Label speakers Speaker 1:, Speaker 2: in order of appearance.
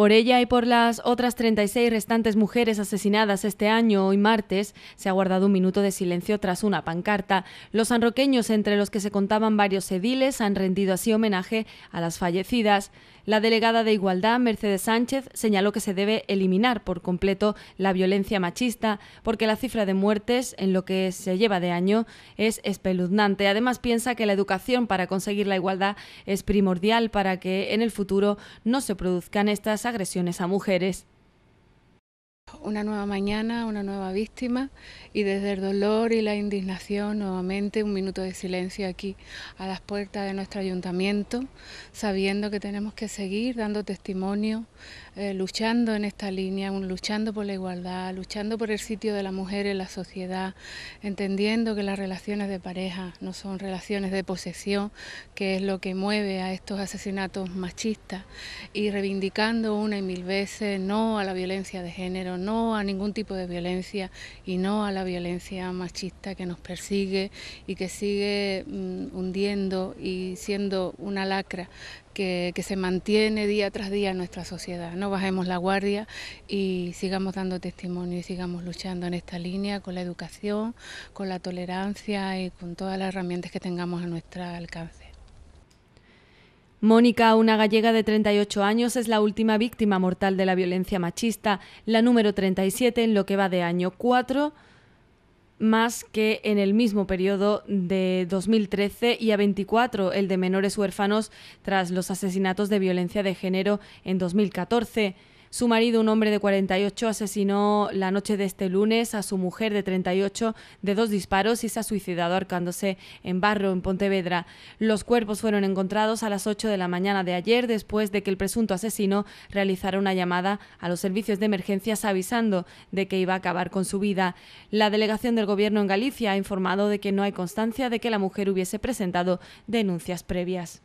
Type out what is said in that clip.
Speaker 1: Por ella y por las otras 36 restantes mujeres asesinadas este año, hoy martes, se ha guardado un minuto de silencio tras una pancarta. Los sanroqueños, entre los que se contaban varios ediles, han rendido así homenaje a las fallecidas. La delegada de Igualdad, Mercedes Sánchez, señaló que se debe eliminar por completo la violencia machista, porque la cifra de muertes en lo que se lleva de año es espeluznante. Además, piensa que la educación para conseguir la igualdad es primordial para que en el futuro no se produzcan estas agresiones a mujeres
Speaker 2: una nueva mañana, una nueva víctima y desde el dolor y la indignación nuevamente un minuto de silencio aquí a las puertas de nuestro ayuntamiento, sabiendo que tenemos que seguir dando testimonio, eh, luchando en esta línea, luchando por la igualdad, luchando por el sitio de la mujer en la sociedad, entendiendo que las relaciones de pareja no son relaciones de posesión, que es lo que mueve a estos asesinatos machistas y reivindicando una y mil veces no a la violencia de género, no a ningún tipo de violencia y no a la violencia machista que nos persigue y que sigue mm, hundiendo y siendo una lacra que, que, se mantiene día tras día en nuestra sociedad. No bajemos la guardia y sigamos dando testimonio y sigamos luchando en esta línea con la educación, con la tolerancia y con todas las herramientas que tengamos
Speaker 1: a nuestro alcance. Mónica, una gallega de 38 años, es la última víctima mortal de la violencia machista, la número 37 en lo que va de año 4, más que en el mismo periodo de 2013 y a 24 el de menores huérfanos tras los asesinatos de violencia de género en 2014. Su marido, un hombre de 48, asesinó la noche de este lunes a su mujer de 38 de dos disparos y se ha suicidado arcándose en Barro, en Pontevedra. Los cuerpos fueron encontrados a las 8 de la mañana de ayer después de que el presunto asesino realizara una llamada a los servicios de emergencias avisando de que iba a acabar con su vida. La delegación del Gobierno en Galicia ha informado de que no hay constancia de que la mujer hubiese presentado denuncias previas.